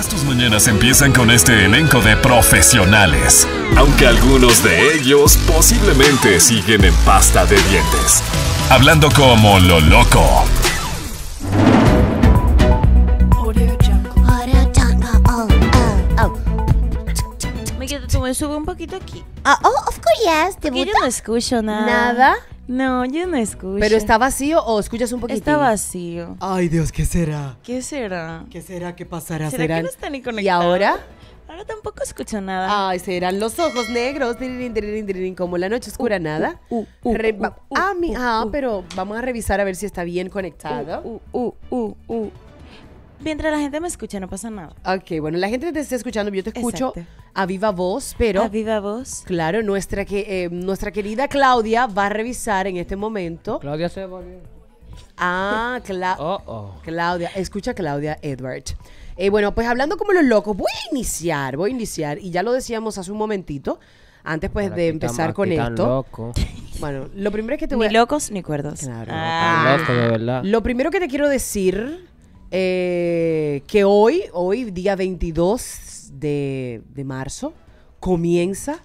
Estas mañanas empiezan con este elenco de profesionales, aunque algunos de ellos posiblemente siguen en pasta de dientes. Hablando como lo loco. Me un poquito aquí. Ah, oh, of course, yes. ¿Te no escucho nada. Nada. No, yo no escucho. ¿Pero está vacío o escuchas un poquito? Está vacío. Ay, Dios, ¿qué será? ¿Qué será? ¿Qué será? ¿Qué pasará? ¿Será, ¿Será que no está ni conectado? ¿Y ahora? Ahora tampoco escucho nada. Ay, serán los ojos negros, como la noche oscura, nada. ah, ah, pero vamos a revisar a ver si está bien uh, conectado. Uh, uh, uh, uh. uh. Mientras la gente me escucha, no pasa nada. Ok, bueno, la gente te está escuchando, yo te escucho a viva voz, pero... A viva voz. Claro, nuestra, que, eh, nuestra querida Claudia va a revisar en este momento. Claudia se volvió. Ah, Claudia. oh, oh. Claudia. Escucha, Claudia Edward. Eh, bueno, pues hablando como los locos, voy a iniciar, voy a iniciar, y ya lo decíamos hace un momentito, antes pues de empezar con esto. Loco. Bueno, lo primero que te voy a... Ni locos ni cuerdos. Claro. Ah. Loco, de verdad. Lo primero que te quiero decir eh, que hoy, hoy, día 22 de, marzo, comienza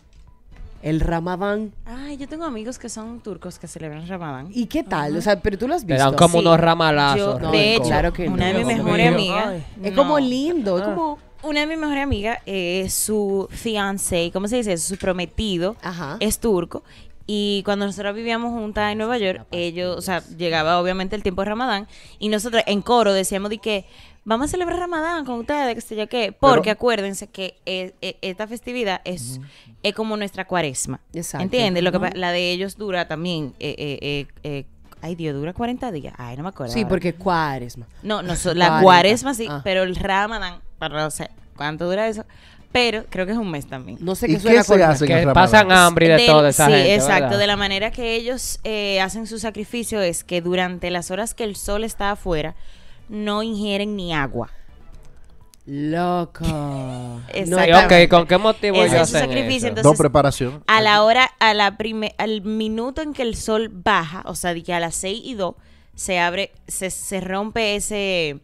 el Ramadán. Ay, yo tengo amigos que son turcos que celebran Ramadán. ¿Y qué tal? O sea, pero tú lo has visto. como unos ramalazos. de hecho, que una de mis mejores amigas. es como lindo, ah. como... Una de mis mejores amigas, es su fiancé, ¿cómo se dice? Su prometido es turco y cuando nosotros vivíamos juntas en Nueva York, ellos, o sea, llegaba obviamente el tiempo de Ramadán y nosotros en coro decíamos de que vamos a celebrar Ramadán con ustedes, que sé yo qué, porque acuérdense que eh, eh, esta festividad es, como nuestra cuaresma. Exacto. ¿Entiendes? Lo que la de ellos dura también eh, eh Ay, Dios, dura 40 días. Ay, no me acuerdo. Sí, porque cuaresma. No, no, la cuaresma sí, ah. pero el ramadán, para no sé cuánto dura eso, pero creo que es un mes también. No sé qué, suena que pasan hambre de, de toda esa sí, Sí, exacto. De la manera que ellos eh, hacen su sacrificio es que durante las horas que el sol está afuera no ingieren ni agua. Loco. ok, ¿con qué motivo ellos hacen sacrificio? preparación. A la hora, a la al minuto en que el sol baja, o sea, que a las 6 y 2 se abre, se, se rompe ese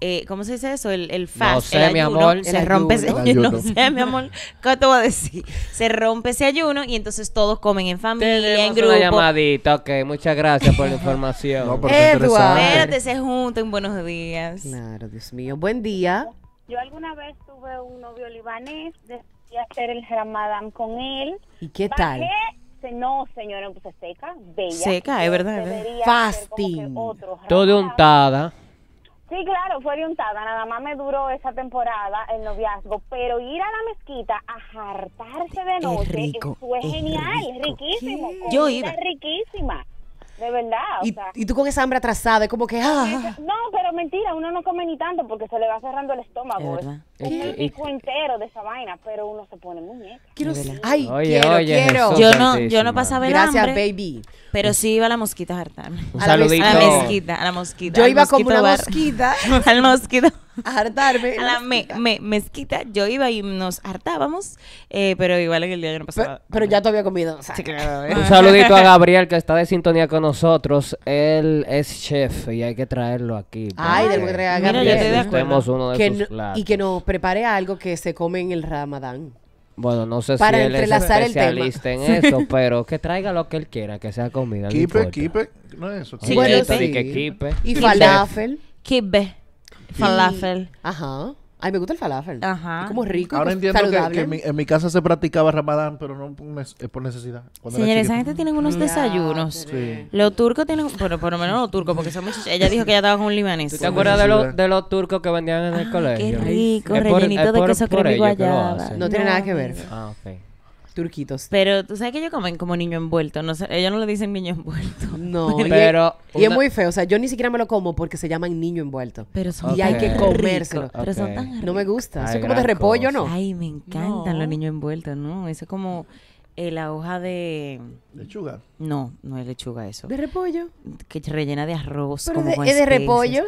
eh, ¿cómo se dice eso? El, el fast. No sé, mi amor. Se rompe ayuno. No sé, mi amor. ¿Qué te voy a decir? Se rompe ese ayuno y entonces todos comen en familia, en grupo. una llamadita, ok. Muchas gracias por la información. no, pero Espérate, se junten. Buenos días. Claro, Dios mío. Buen día. Yo alguna vez tuve un novio libanés, decidí hacer el ramadán con él. ¿Y qué tal? Se no, señora, pues seca, bella. Seca, es verdad. Fasting. Todo untada. Sí, claro, fue de nada más me duró esa temporada el noviazgo, pero ir a la mezquita a jartarse de noche fue genial, riquísimo, Yo iba. riquísima. De verdad. Y, tú con esa hambre atrasada, es como que. Ah. No, pero mentira, uno no come ni tanto porque se le va cerrando el estómago. Es, el pico entero de esa vaina, pero uno se pone muñeca. Quiero Ay, quiero, yo no, yo no pasaba el Gracias, hambre. Gracias, baby. Pero sí iba a la mosquita a a La, a a la mosquita. Yo iba como una mosquita. al mosquito a hartarme. la me, mezquita, yo iba y nos hartábamos, eh, pero igual en el día que no pasaba. Pero, ya te había comido. ¿eh? Un saludito a Gabriel que está de sintonía con nosotros. Él es chef y hay que traerlo aquí. Ay, debo traer a Gabriel. y que nos prepare algo que se come en el Ramadán. Bueno, no sé si él es el en eso, pero que traiga lo que él quiera, que sea comida. Kipe, kipe, no es eso. Y, que kipe. y falafel. Kipe. Falafel. Ajá. Ay, me gusta el falafel. Ajá. Es como rico. Ahora entiendo que, en, mi, casa se practicaba ramadán, pero no por necesidad. Señores, esa gente tiene unos desayunos. sí. Los turcos tienen. Bueno, por lo menos los turcos, porque son muchos. Ella dijo que ella estaba con un libanés. te acuerdas de, los de los turcos que vendían en el ah, colegio? Qué rico, rellenito de queso crema y guayaba. No, tiene nada que ver. Ah, ok turquitos. Pero tú sabes que ellos comen como niño envuelto. No ellos no le dicen niño envuelto. No, pero. Y, es muy feo. O sea, yo ni siquiera me lo como porque se llaman niño envuelto. Pero son Y hay que comérselo. Pero son tan No me gusta. eso es como de repollo, ¿no? Ay, me encantan los niños envueltos, ¿no? Eso es como eh, la hoja de. Lechuga. No, no es lechuga eso. ¿De repollo? Que rellena de arroz. como de, ¿es de repollo?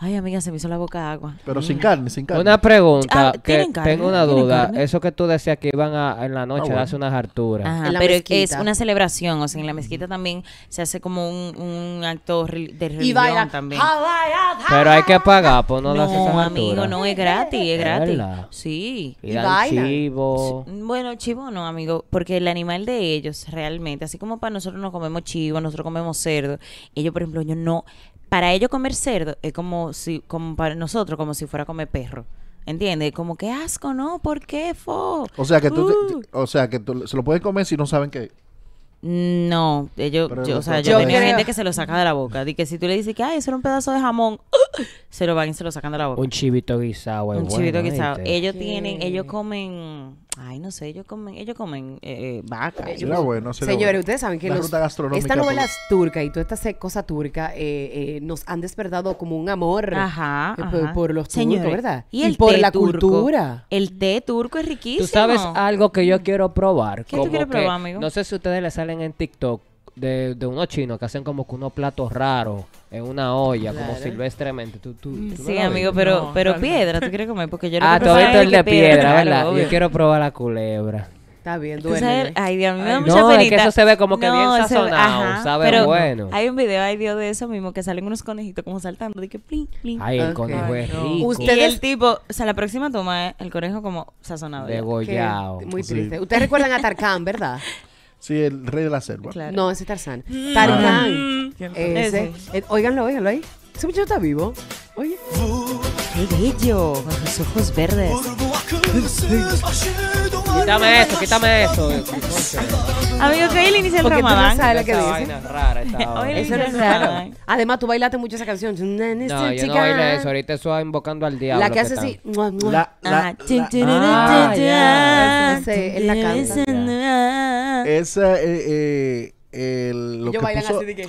Ay, amiga, se me hizo la boca agua. Pero sin carne, sin carne. Una pregunta, ah, que tengo una duda. Eso que tú decías que iban a, en la noche hace ah, unas harturas. Ajá, pero es una celebración. O sea, en la mezquita también se hace como un, acto de religión también. Pero hay que pagar, pues no, no haces amigo, no, es gratis, es gratis. Sí. Y, y chivo. Bueno, chivo no, amigo, porque el animal de ellos realmente, así como para nosotros nosotros no comemos chivo, nosotros comemos cerdo. Ellos, por ejemplo, ellos no. Para ellos comer cerdo es como si, como para nosotros, como si fuera a comer perro. ¿Entiendes? Como que asco, ¿no? ¿Por qué, fo? O sea que tú, uh. o sea que se lo pueden comer si no saben que no, ellos, yo, o sea, yo tenía gente que se lo saca de la boca. Y que si tú le dices que, ay, eso era un pedazo de jamón, se lo van y se lo sacan de la boca. Un chivito guisado, Un chivito guisado. Ellos tienen, ellos comen Ay, no sé, ellos comen, ellos comen eh, eh vaca. Será bueno, será Señores, ustedes saben que esta pues. novela turca y toda esta cosa turca eh, eh, nos han despertado como un amor eh, Por, los turcos, ¿verdad? Y, el por la cultura. El té turco es riquísimo. Tú sabes algo que yo quiero probar. ¿Qué tú quieres probar, amigo? No sé si ustedes le salen en TikTok de, de unos chinos que hacen como que unos platos raros en una olla, como silvestremente. ¿Tú, tú, sí, amigo, pero, pero piedra, ¿tú quieres comer? Porque yo no Ah, todo esto es de piedra, ¿verdad? yo quiero probar la culebra. Está bien, duele. Ay, Dios, me da no, es que eso se ve como que bien sazonado, pero bueno. Hay un video, ahí de eso mismo, que salen unos conejitos como saltando, de que Ay, el conejo es rico. Usted es el tipo, o sea, la próxima toma el conejo como sazonado. Degollado. Muy triste. Ustedes recuerdan a Tarkan, ¿verdad? Sí, el rey de la selva. No, ese es Tarzán. Mm. Tarzán. Mm. Ese. Eh, óiganlo, ahí. Ese muchacho está vivo. Oye. ¡Qué bello! Con los ojos verdes. Quítame eso, quítame eso. Amigo, que él inicia el Porque Tú no sabes lo que dice. Vaina rara, eso es raro. Además, tú bailaste mucho esa canción. No, yo no eso. Ahorita eso invocando al diablo. La que hace así. La, la, la, esa, eh, eh, el, lo Yo que puso, así de que...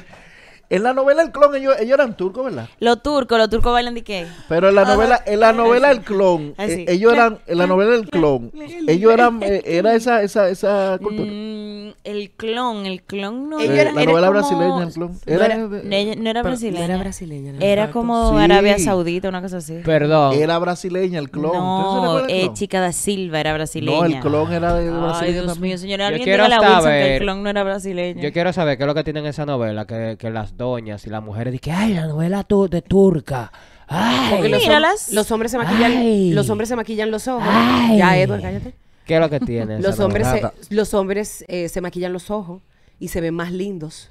En la novela El Clon, ellos, ellos eran turcos, ¿verdad? Los turcos, los turcos bailan de qué. Pero en la ah, novela, en la ah, novela El Clon, ah, eh, ellos eran, en la novela El Clon, ellos eran, eh, era esa, esa, esa cultura. Mm, el clon, el clon no era. La novela brasileña, el clon. no, era, era brasileña. Era, como Arabia Saudita, una cosa así. Perdón. Era brasileña el clon. No, eh, chica da Silva era brasileña. No, el clon era de Brasil. Ay, Dios mío, señor. alguien diga la que el clon no era brasileño. Yo quiero saber qué es lo que tienen en esa novela, que, que las doñas y las mujeres dicen, ay, la novela de turca. Ay, los, los, hombres se maquillan, los hombres se maquillan los ojos. ya, Edward, cállate. ¿Qué es lo que tiene? los, hombres se, eh, los hombres se maquillan los ojos y se ven más lindos.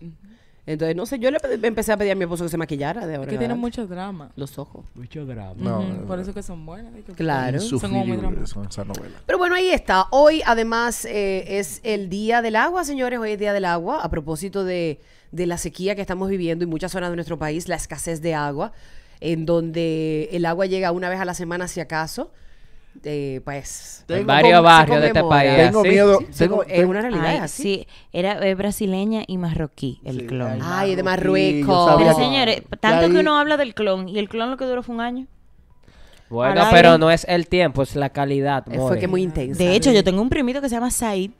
Entonces, no sé, yo le empecé a pedir a mi esposo que se maquillara de verdad. Que tienen mucho drama. Los ojos. Mucho drama. por eso que son buenas. claro. Son muy esa Pero bueno, ahí está. Hoy, además, eh, es el Día del Agua, señores. Hoy es Día del Agua. A propósito de, de la sequía que estamos viviendo en muchas zonas de nuestro país, la escasez de agua, en donde el agua llega una vez a la semana si acaso. Eh, pues en varios barrios de este país. Tengo miedo. tengo, es una realidad Sí, era brasileña y marroquí el clon. Ay, de Marruecos. señores, tanto que uno habla del clon y el clon lo que duró fue un año. Bueno, pero no es el tiempo, es la calidad. Eh, fue que muy intensa. De hecho, yo tengo un primito que se llama Said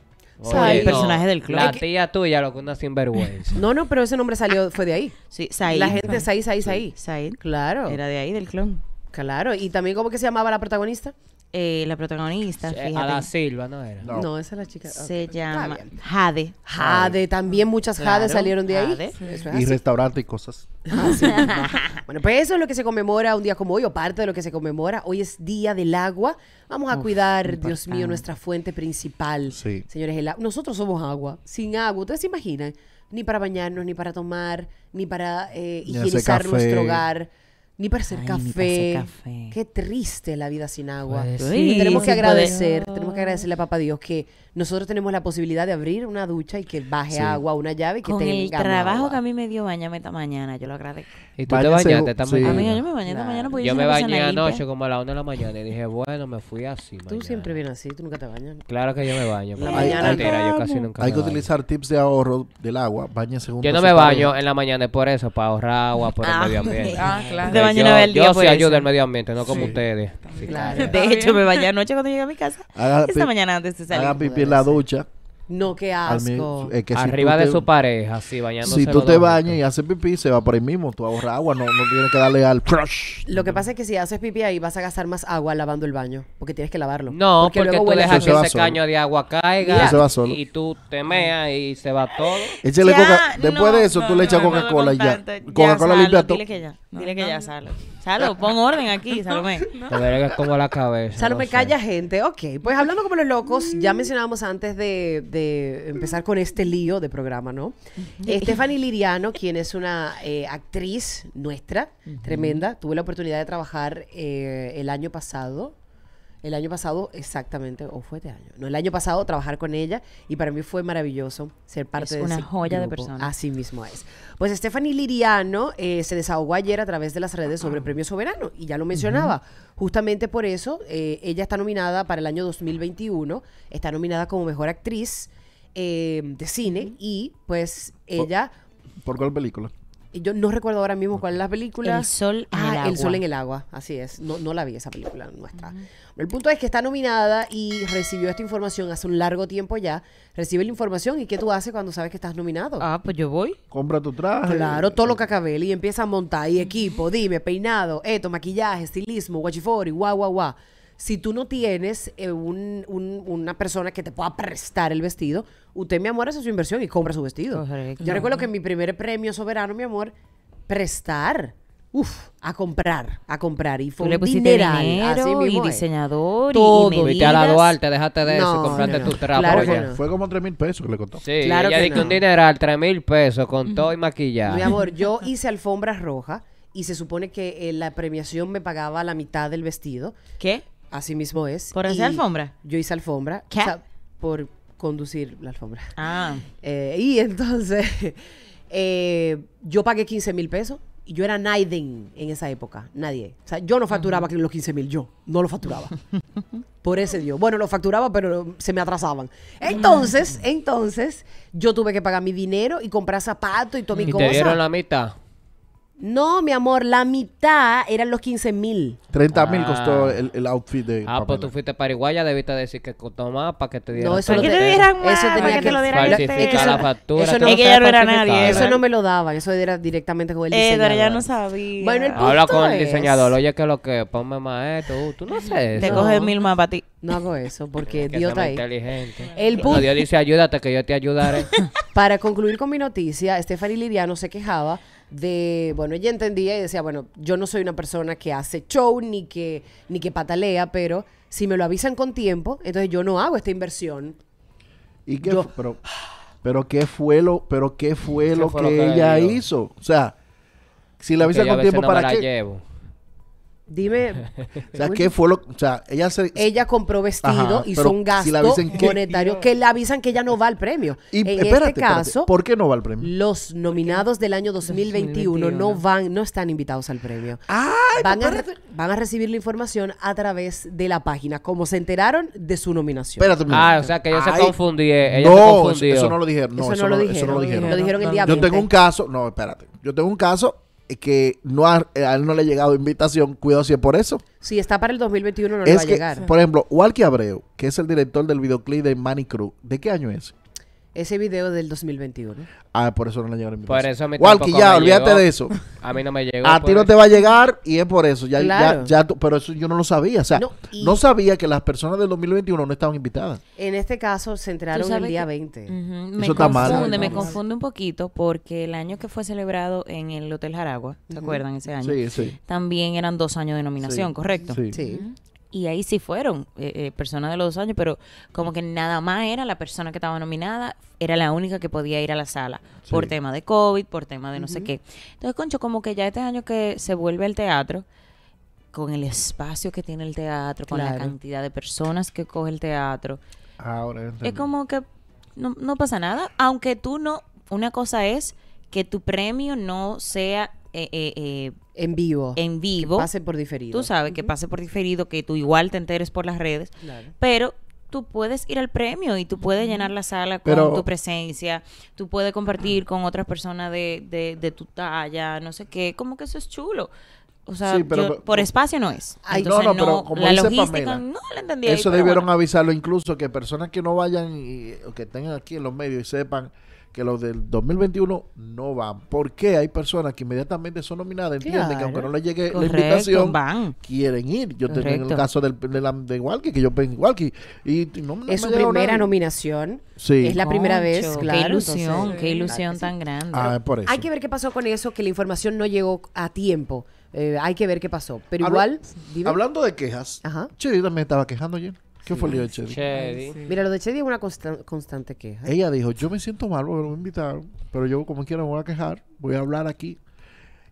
el personaje del clon La tía tuya, lo que sin vergüenza No, no, pero ese nombre salió, fue de ahí. Sí, La gente Said, Said, Said. Claro. Era de ahí, del clon. Claro. Y también, ¿cómo que se llamaba la protagonista? Eh, la protagonista. Eh, Silva, ¿no era? No, esa es la chica. Se llama Jade. Jade, también muchas Jades salieron de ahí. Jade. Y restaurante y cosas. Ah, bueno, pues eso es lo que se conmemora un día como hoy, o parte de lo que se conmemora. Hoy es Día del Agua. Vamos a cuidar, Dios mío, nuestra fuente principal. Señores, el nosotros somos agua. Sin agua, ¿ustedes se imaginan? Ni para bañarnos, ni para tomar, ni para eh, higienizar nuestro hogar ni para hacer, café. Qué triste la vida sin agua. Y pues tenemos que agradecer, tenemos que agradecerle a papá Dios que nosotros tenemos la posibilidad de abrir una ducha y que baje agua, una llave y Con el trabajo que a mí me dio bañame esta mañana, yo lo agradezco. ¿Y tú te bañaste esta yo me bañé esta mañana porque yo, me bañé anoche como a las 1 de la mañana y dije, bueno, me fui así. Tú siempre vienes así, tú nunca te bañas. Claro que yo me baño. La mañana yo casi nunca Hay que utilizar tips de ahorro del agua, baña según Yo no me baño en la mañana, es por eso, para ahorrar agua, por el ah, medio ambiente. Ah, claro yo, soy pues, ayuda al medio ambiente, no como ustedes. De hecho, me bañé anoche cuando llegué a mi casa. esta mañana antes de salir. Haga pipí en la ducha. No, qué asco. Arriba de su pareja, Así bañándose. Si tú te bañas y haces pipí, se va por ahí mismo. Tú ahorras agua, no, no tienes que darle al crush. Lo que pasa es que si haces pipí ahí, vas a gastar más agua lavando el baño, porque tienes que lavarlo. No, porque, porque luego tú dejas que ese caño de agua caiga y tú te meas y se va todo. Échale coca. Después de eso, tú le echas Coca-Cola y ya. Coca-Cola limpia todo. Dile que ya salo. Salo, pon orden aquí, Salomé. Te como la cabeza. Salomé, calla gente. Ok, pues hablando como los locos, ya mencionábamos antes de, empezar con este lío de programa, ¿no? Estefani Stephanie Liriano, quien es una eh, actriz nuestra, tremenda. Tuve la oportunidad de trabajar eh, el año pasado, el año pasado exactamente, o fue este año, no, el año pasado trabajar con ella y para mí fue maravilloso ser parte es de una joya de persona. Así mismo es. Pues Stephanie Liriano eh, se desahogó ayer a través de las redes sobre ah. Premio Soberano y ya lo mencionaba. Justamente por eso eh, ella está nominada para el año 2021, está nominada como mejor actriz eh, de cine y pues ella... ¿Por, ¿Por cuál película? yo no recuerdo ahora mismo cuál es la película. El sol en ah, el agua. El sol en el agua, así es. No, no la vi esa película nuestra. El punto es que está nominada y recibió esta información hace un largo tiempo ya. Recibe la información y ¿qué tú haces cuando sabes que estás nominado? Ah, pues yo voy. Compra tu traje. Claro, todo lo cacabel y empieza a montar y equipo, dime, peinado, esto, maquillaje, estilismo, guachifori, guau, guau, guau si tú no tienes eh, un, una persona que te pueda prestar el vestido, usted, mi amor, hace su inversión y compra su vestido. Yo recuerdo que en mi primer premio soberano, mi amor, prestar. Uf, a comprar, a comprar. Y fue un dinero, así y diseñador, todo. y Vete a la Duarte, dejaste de eso, compraste tu trapo. fue, como 3 mil pesos que le contó. Sí, claro ella dijo un dineral, 3 mil pesos, con todo y maquillaje. Mi amor, yo hice alfombras rojas y se supone que eh, la premiación me pagaba la mitad del vestido. ¿Qué? Así mismo es. ¿Por hacer alfombra? Yo hice alfombra. ¿Qué? por conducir la alfombra. Ah. Eh, y entonces, eh, yo pagué 15 mil pesos. Y yo era Naiden en esa época, nadie. O sea, yo no facturaba los 15 mil, yo no lo facturaba. Por ese Dios. Bueno, lo facturaba, pero se me atrasaban. Entonces, mm. entonces, yo tuve que pagar mi dinero y comprar zapatos y todo mi ¿Y ¿Te dieron la mitad? No, mi amor, la mitad eran los 15 mil. 30 mil ah. costó el, el, outfit de. Ah, pues tú fuiste paraguaya, debiste decir que costó más para que te dieran. No, eso no te, dieran más. Eso tenía que, lo dieran este? eso, es que ella no era nadie. Eso no ¿eh? me lo daban, eso era directamente con el eh, diseñador. Pero ya no sabía. Bueno, el Habla con el diseñador, oye, que lo que ponme más esto. Uh, tú no sabes. Te coges mil más para ti. No hago eso porque Dios está ahí. inteligente. El punto. Dios dice, ayúdate que yo te ayudaré. para concluir con mi noticia, Stephanie no se quejaba de, bueno, ella entendía y decía, bueno, yo no soy una persona que hace show ni que, ni que patalea, pero si me lo avisan con tiempo, entonces yo no hago esta inversión. ¿Y qué, pero, pero qué fue lo, pero qué fue lo, que, ella hizo? O sea, si la avisan con tiempo, ¿para qué? Llevo. Dime. o sea, ¿qué fue lo.? O sea, ella se. Ella compró vestido, y son gastos monetarios monetario que le avisan que ella no va al premio. Y en este caso. ¿Por qué no va al premio? Los nominados del año 2021, no van, no están invitados al premio. Ah, Van a, van a recibir la información a través de la página, como se enteraron de su nominación. Espérate, ah, o sea, que yo se confundí. Eh, no, Eso, no lo dijeron. No, eso, no, lo dijeron. Eso no lo dijeron, dijeron el Yo tengo un caso. No, espérate. Yo tengo un caso que no, eh, a él no le ha llegado invitación, cuidado si es por eso. Si está para el 2021 no le va a llegar. Por ejemplo, Walkie Abreu, que es el director del videoclip de Manny ¿de qué año es? Ese video del 2021. Ah, por eso no le llegaron Por eso me. olvídate de eso. A mí no me llegó. A ti no pues. te va a llegar y es por eso. Ya, ya, ya, pero eso yo no lo sabía. O sea, no, sabía que las personas del 2021 no estaban invitadas. En este caso se entraron el día 20. me eso está mal. Me confunde, me confunde un poquito porque el año que fue celebrado en el Hotel Jaragua, ¿se acuerdan ese año? Sí, sí. También eran dos años de nominación, ¿correcto? Sí y ahí sí fueron eh, eh, personas de los dos años, pero como que nada más era la persona que estaba nominada, era la única que podía ir a la sala, por tema de COVID, por tema de no sé qué. Entonces, Concho, como que ya este año que se vuelve al teatro, con el espacio que tiene el teatro, con la cantidad de personas que coge el teatro, es como que no, no pasa nada, aunque tú no, una cosa es que tu premio no sea eh, eh, eh, en vivo. En vivo. pase por diferido. Tú sabes, que pase por diferido, que tú igual te enteres por las redes. Pero tú puedes ir al premio y tú puedes llenar la sala con tu presencia, tú puedes compartir con otras personas de, de, tu talla, no sé qué, como que eso es chulo. O sea, por espacio no es. Entonces, no, no, pero como la logística, no la entendí. Eso debieron avisarlo incluso que personas que no vayan y o que tengan aquí en los medios y sepan que los del 2021 no van. ¿Por qué? Hay personas que inmediatamente son nominadas, entienden que aunque no les llegue la invitación, quieren ir. Yo tenía el caso del, de, Walkie, que yo pensé Walkie. Y es su primera nominación. Es la primera vez, Qué ilusión, qué ilusión tan grande. Ah, hay que ver qué pasó con eso, que la información no llegó a tiempo. Eh, hay que ver qué pasó. Pero igual. Hablando de quejas, Ajá. yo también estaba quejando ayer. ¿Qué fue el de Chedi? Mira, lo de Chedi es una constante queja. Ella dijo, yo me siento mal porque me invitaron, pero yo como quiera me voy a quejar, voy a hablar aquí.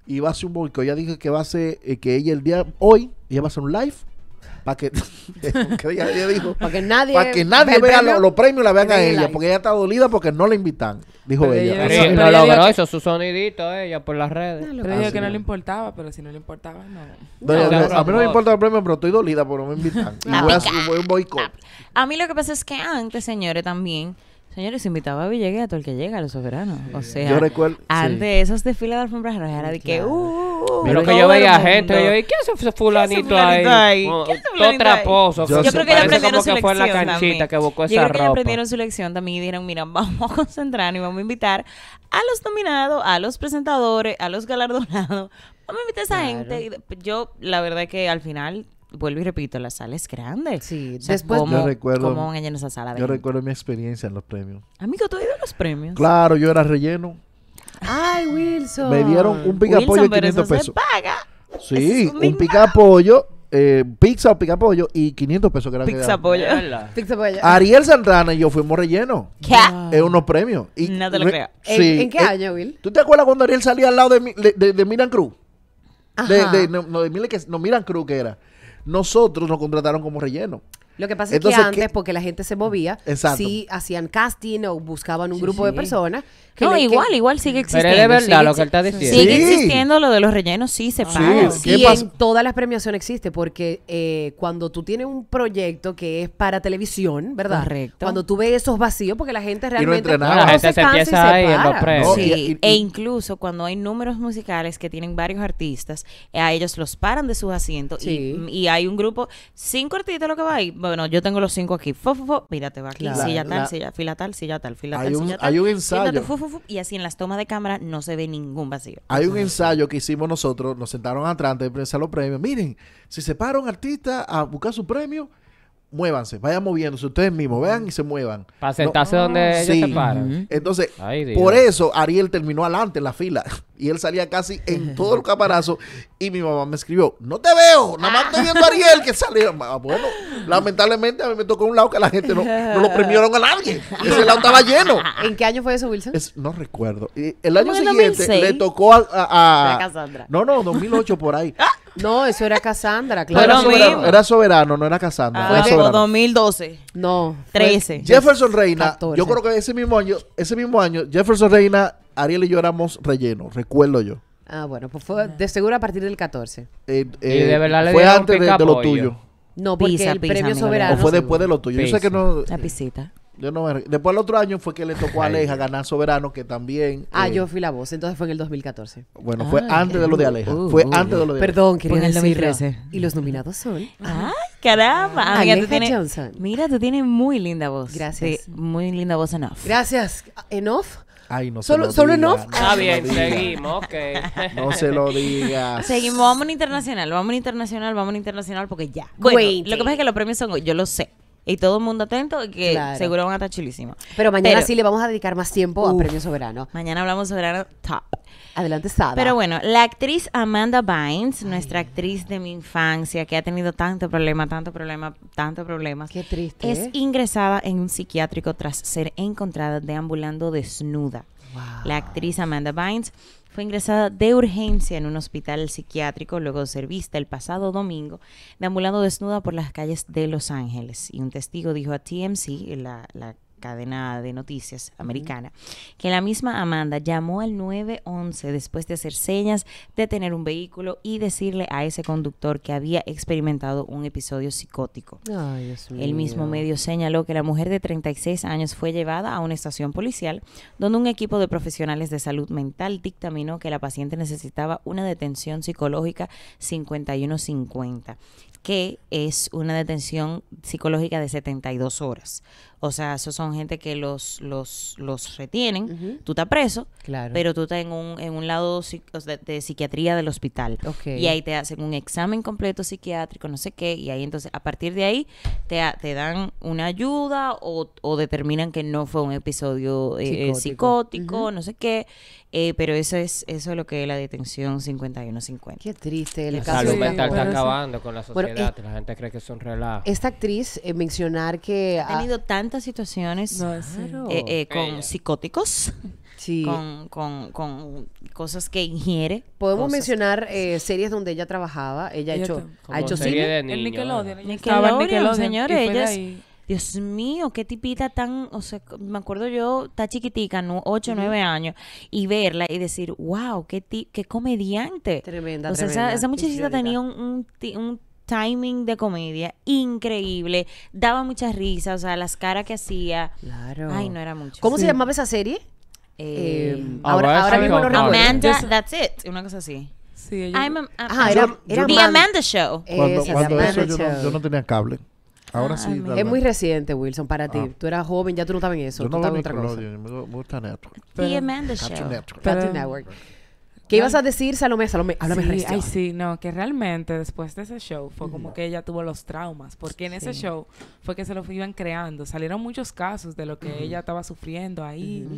Y va a hacer un boicot. Ella dijo que va a hacer, eh, que ella el día hoy, ella va a hacer un live para que, ella, dijo, que nadie, que nadie vea los, premios la vean a ella, porque ella está dolida porque no la invitan, dijo ella. no logró eso, su sonidito ella por las redes. No, pero que no le importaba, pero si no le importaba, no. a mí no me importa el premio, pero estoy dolida porque no me invitan. y voy a, voy un boicot. A mí lo que pasa es que antes, señores, también Señores, invitaba a Villegas a todo el que llega, a los soberanos. O sea, antes de esos desfiles de alfombras rojas era de que, uh, Pero uh, que yo veía gente, yo dije, ¿qué hace fulanito, fulanito ahí? ahí? Todo traposo. Yo, creo que ya aprendieron su lección. fue la canchita que buscó esa Yo creo que ya aprendieron su lección también y dijeron, mira, vamos a concentrarnos y vamos a invitar a los nominados, a los presentadores, a los galardonados. Vamos a invitar a esa gente. Yo, la verdad que al final vuelvo y repito, la sala es grande. Sí, después ¿cómo, yo recuerdo, van esa sala? Yo recuerdo mi experiencia en los premios. Amigo, ¿tú has ido a los premios? Claro, yo era relleno. Ay, Wilson. Me dieron un picapollo y 500 pesos. Se paga. Sí, un, pica picapollo eh, pizza o picapollo y 500 pesos que era pizza pollo. pizza pollo. Ariel Santana y yo fuimos relleno. ¿Qué? Es unos premios. no te lo creo. ¿En, qué eh, año, Will? ¿Tú te acuerdas cuando Ariel salía al lado de, de, Miran Cruz? De, no, no, de Miran Cruz que era. Nosotros nos contrataron como relleno. Lo que pasa es que antes, porque la gente se movía, sí hacían casting o buscaban un grupo de personas. no, igual, igual sigue existiendo. Pero es verdad lo que él está diciendo. Sigue existiendo lo de los rellenos, sí se ah. paga. Sí, y en todas las premiaciones existe, porque eh, cuando tú tienes un proyecto que es para televisión, ¿verdad? Correcto. Cuando tú ves esos vacíos, porque la gente realmente. la gente se, empieza ahí en e incluso cuando hay números musicales que tienen varios artistas, eh, a ellos los paran de sus asientos y, y hay un grupo, sin cortito lo que va ahí bueno, yo tengo los cinco aquí. Fo, mira, va aquí, silla, tal, fila tal, silla tal, fila tal, Hay un ensayo. y así en las tomas de cámara no se ve ningún vacío. Hay un ensayo que hicimos nosotros, nos sentaron atrás antes de empezar los premios. Miren, si se para un artista a buscar su premio, muévanse, vayan moviéndose ustedes mismos, vean y se muevan. Para sentarse donde se paran. Entonces, por eso Ariel terminó adelante en la fila. Y él salía casi en todo el caparazo. Y mi mamá me escribió: No te veo, nada más te viendo a Ariel que salió. Ah, bueno, lamentablemente a mí me tocó un lado que la gente no, lo premiaron a nadie. Ese lado estaba lleno. ¿En qué año fue eso, Wilson? no recuerdo. y El año siguiente le tocó a. a, No, no, 2008 por ahí. No, eso era Cassandra, claro. era, soberano, era, soberano, no era Cassandra. Ah, fue 2012. No. 13. Jefferson Reina. Yo creo que ese mismo año, ese mismo año, Jefferson Reina Ariel y yo éramos relleno, recuerdo yo. Ah, bueno, pues fue de seguro a partir del 14. Eh, y eh, de verdad fue antes de, lo tuyo. No, porque el premio soberano. O fue después de lo tuyo. Yo sé que no. La pisita. Yo no Después el otro año fue que le tocó a Aleja ganar Soberano, que también... Ah, eh, yo fui la voz, entonces fue en el 2014. Bueno, fue antes de lo de Aleja. Uh, fue uh. antes de lo de Aleja. Perdón, quería el 2013. Y los nominados son... ¡Ay, caramba! Mira, tú tienes muy linda voz. Gracias. muy linda voz en off. Gracias. ¿En off? Ay, no solo, se lo solo en off. No ah, bien, seguimos, ok. No se lo digas. Seguimos, vamos a internacional, vamos a internacional, vamos a internacional porque ya. Bueno, lo que pasa es que los premios son, yo lo sé, y todo el mundo atento que seguro van a estar chulísimos. Pero mañana sí le vamos a dedicar más tiempo a Premio Soberano. Mañana hablamos Soberano Top. Adelante, Sada. Pero bueno, la actriz Amanda Bynes, nuestra actriz de mi infancia, que ha tenido tanto problema, tanto problema, tanto problemas. Qué triste. Es ¿eh? ingresada en un psiquiátrico tras ser encontrada deambulando desnuda. La actriz Amanda Bynes fue ingresada de urgencia en un hospital psiquiátrico luego de ser vista el pasado domingo deambulando desnuda por las calles de Los Ángeles. Y un testigo dijo a TMC, la, la cadena de noticias americana, que la misma Amanda llamó al 911 después de hacer señas, de tener un vehículo y decirle a ese conductor que había experimentado un episodio psicótico. El mismo medio señaló que la mujer de 36 años fue llevada a una estación policial donde un equipo de profesionales de salud mental dictaminó que la paciente necesitaba una detención psicológica 5150 que es una detención psicológica de 72 horas. O sea, esos son gente que los, los, los retienen. Tú estás preso, claro. pero tú estás en un, lado de, psiquiatría del hospital. Y ahí te hacen un examen completo psiquiátrico, no sé qué. Y ahí entonces, a partir de ahí, te, dan una ayuda o, determinan que no fue un episodio eh, eh, psicótico, no sé qué. Eh, pero eso es, eso lo que es la detención 5150 Qué triste. El la salud mental está acabando con la sociedad. la gente cree que son relajo. Esta actriz, mencionar que... Ha tenido tantas situaciones eh, eh, con psicóticos. Con, con, cosas que ingiere. Podemos mencionar eh, series donde ella trabajaba. Ella ha hecho, ha hecho cine. En Nickelodeon. Nickelodeon, Nickelodeon, Nickelodeon señores. Ella Dios mío, qué tipita tan, o sea, me acuerdo yo, está chiquitica, no, 8 9 años, y verla y decir, wow, qué, qué comediante. Tremenda, O sea, esa, esa muchachita tenía un, un, un timing de comedia increíble, daba muchas risas, o sea, las caras que hacía. Claro. Ay, no era mucho. ¿Cómo se llamaba esa serie? Eh, eh, ahora, ahora mismo no recuerdo. Amanda, that's it. Una cosa así. Sí, ah, era, The Amanda Show. Cuando, eso Show. Yo, no, tenía cable. Ahora ah, sí. Es muy reciente, Wilson, para ti. Ah. Tú eras joven, ya tú no estabas en eso. no tú estabas en otra cosa. Me The Amanda Show. Network. Network. ¿Qué ibas a decir, Salomé? Salomé, háblame sí, Ay, sí, no, que realmente después de ese show fue como que ella tuvo los traumas, porque en ese show fue que se lo iban creando. Salieron muchos casos de lo que ella estaba sufriendo ahí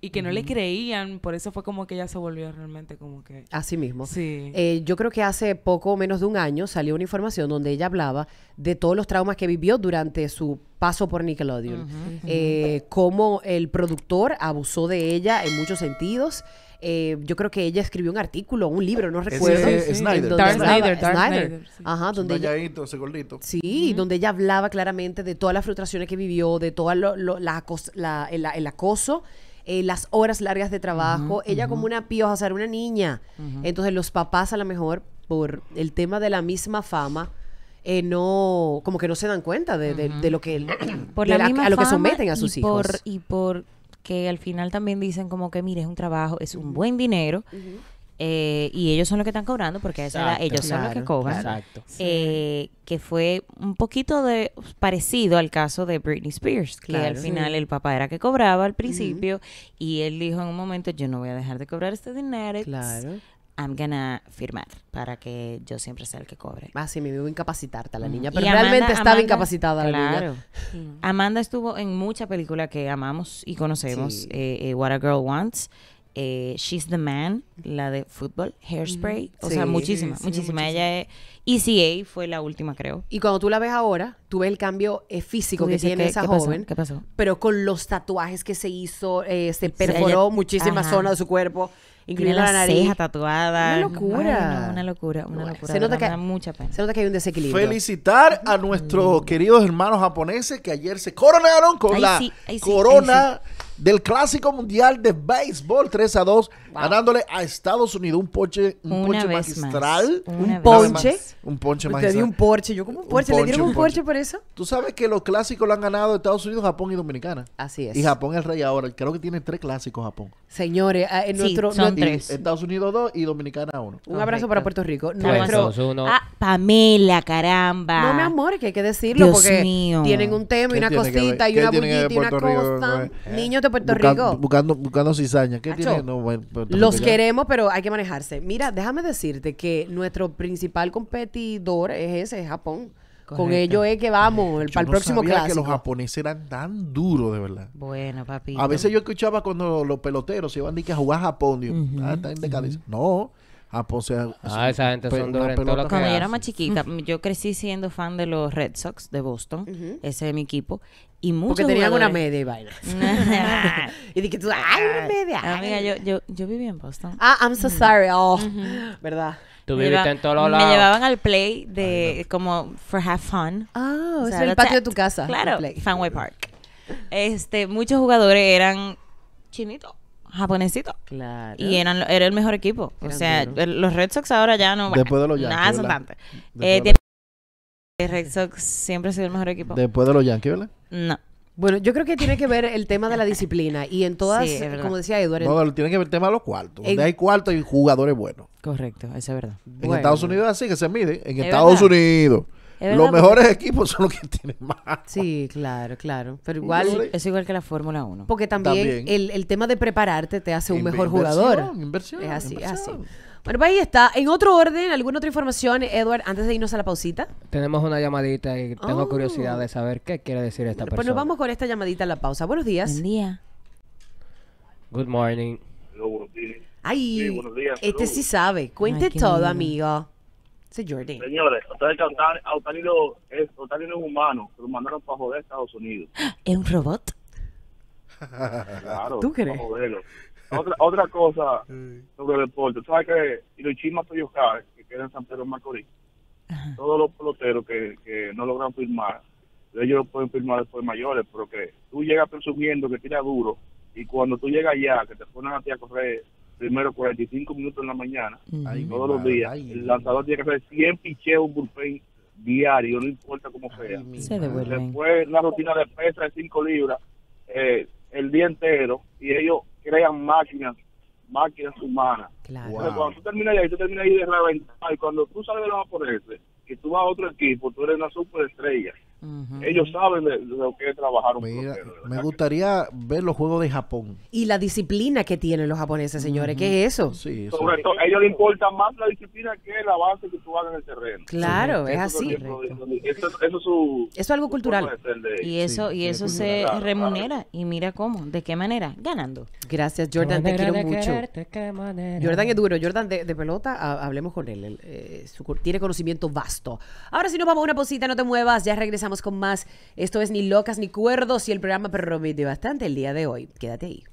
y que no le creían, por eso fue como que ella se volvió realmente como que... Así mismo. Sí. Eh, yo creo que hace poco menos de un año salió una información donde ella hablaba de todos los traumas que vivió durante su paso por Nickelodeon, eh, cómo el productor abusó de ella en muchos sentidos. Eh, yo creo que ella escribió un artículo, un libro, no recuerdo. Es, eh, eh, Snyder. Snyder, Snyder. Sí. Ajá, donde ella, gordito. Sí, donde ella hablaba claramente de todas las frustraciones que vivió, de todo la, el, acoso. las horas largas de trabajo, ella como una pioja, era una niña. Entonces los papás a lo mejor por el tema de la misma fama no como que no se dan cuenta de, lo que a lo que someten a sus hijos y por que al final también dicen como que, mire, es un trabajo, es un buen dinero. Eh, y ellos son los que están cobrando porque ellos son los que cobran. Eh, que fue un poquito de parecido al caso de Britney Spears, que al final el papá era que cobraba al principio y él dijo en un momento, yo no voy a dejar de cobrar este dinero. Claro I'm gonna firmar para que yo siempre sea el que cobre. Ah, sí, me vivo incapacitarte a la mm. niña, pero realmente estaba incapacitada la niña. Mm. Amanda estuvo en mucha película que amamos y conocemos, eh, eh, What a Girl Wants, eh, She's the Man, la de fútbol, Hairspray, o sea, muchísima, muchísima. Ella es, ECA fue la última, creo. Y cuando tú la ves ahora, tú ves el cambio eh, físico que tiene esa joven. Pero con los tatuajes que se hizo, eh, se perforó muchísimas zonas de su cuerpo. Incluyendo la, nariz. tatuada. Una locura. una locura, una locura. Se nota, que, hay un desequilibrio. Felicitar a nuestros queridos hermanos japoneses que ayer se coronaron con la corona del Clásico Mundial de Béisbol 3 a 2 Ganándole a Estados Unidos un ponche, un ponche magistral. Un ponche. Un ponche Te di un Porsche. Yo como un Porsche. ¿Le dieron un un Porsche. por eso? Tú sabes que los clásicos lo han ganado Estados Unidos, Japón y Dominicana. Así es. Y Japón es el rey ahora. Creo que tiene tres clásicos Japón. Señores, en nuestro, son Tres. Estados Unidos dos y Dominicana uno. un abrazo para Puerto Rico. Nuestro- uno. Ah, Pamela, caramba. No, mi amor, que hay que decirlo Dios porque mío. tienen un tema y una cosita y una bullita y una cosa. Niños de Puerto Rico. Buscando, buscando cizaña. ¿Qué tienen? tiene? No, bueno, pues, los queremos, pero hay que manejarse. Mira, déjame decirte que nuestro principal competidor es ese, Japón. Con ello es que vamos el, para el próximo sabía que los japoneses eran tan duros, de verdad. Bueno, papi. A veces yo escuchaba cuando los peloteros se iban a, a jugar a Japón. Digo, ah, No a Ah, esa gente son dos Cuando yo era más chiquita, yo crecí siendo fan de los Red Sox de Boston. Ese es mi equipo. Y muchos Porque tenían una media y bailas. y dije tú, ay, una ah, media. Ah, ay. yo, yo, yo vivía en Boston. Ah, I'm so sorry. Oh, ¿verdad? Tú viviste en Me llevaban al play de como for have fun. Ah, oh, el patio de tu casa. Claro, Fanway Park. Este, muchos jugadores eran chinitos Japonesito Claro. Y era el mejor equipo. O sea, los Red Sox ahora ya no. Después de los Yankees. Nada son eh, Red Sox siempre ha sido el mejor equipo. Después de los Yankees, ¿verdad? No. Bueno, yo creo que tiene que ver el tema de la disciplina y en todas, como decía Eduardo. No, tiene que ver el tema de los cuartos. Donde hay cuartos y jugadores buenos. Correcto, eso es verdad. En Estados Unidos así que se mide. En Estados Unidos los mejores equipos son los que tienen más. Sí, claro, claro. Pero igual es igual que la Fórmula 1. Porque también, El, tema de prepararte te hace un mejor jugador. Inversión, es así, es así. Bueno, pues ahí está. En otro orden, ¿alguna otra información, Edward, antes de irnos a la pausita? Tenemos una llamadita y tengo oh. curiosidad de saber qué quiere decir esta pues persona. Pues nos vamos con esta llamadita a la pausa. Buenos días. Buen día. Good morning. buenos días. Ay, este sí sabe. Cuente todo, amigo. Sí, Señores, ustedes que es, es humano, lo mandaron para joder a Estados Unidos. ¿Es un robot? Claro, ¿Tú crees? Otra, otra cosa sobre el deporte. ¿Sabes que Hiroshima Toyocar, que queda en San Pedro Macorís, todos los peloteros que, que no logran firmar, ellos pueden firmar después mayores, pero que tú llegas presumiendo que tira duro y cuando tú llegas allá, que te ponen a ti a correr primero 45 minutos en la mañana, todos los días. el lanzador tiene que hacer 100 picheos bullpen diario, no importa cómo sea. Después una rutina de pesa de 5 libras eh, el día entero y ellos crean máquinas máquinas humanas. cuando tú terminas ahí, tú terminas ahí de reventar. Y cuando tú sales de los japoneses, que tú vas a otro equipo, tú eres una superestrella. Ellos saben de, lo que trabajaron Me gustaría ver los juegos de Japón. Y la disciplina que tienen los japoneses, señores, que ¿qué es eso? Sí, ellos les importa más la disciplina que el avance que tú hagas en el terreno. Claro, es así. Eso, es algo cultural. Y eso, y eso se remunera. Y mira cómo, de qué manera, ganando. Gracias, Jordan, te quiero mucho. Jordan es duro. Jordan, de, pelota, hablemos con él. Eh, tiene conocimiento vasto. Ahora si nos vamos a una posita, no te muevas, ya regresamos con más. Esto es Ni Locas ni Cuerdos y el programa promete bastante el día de hoy. Quédate ahí.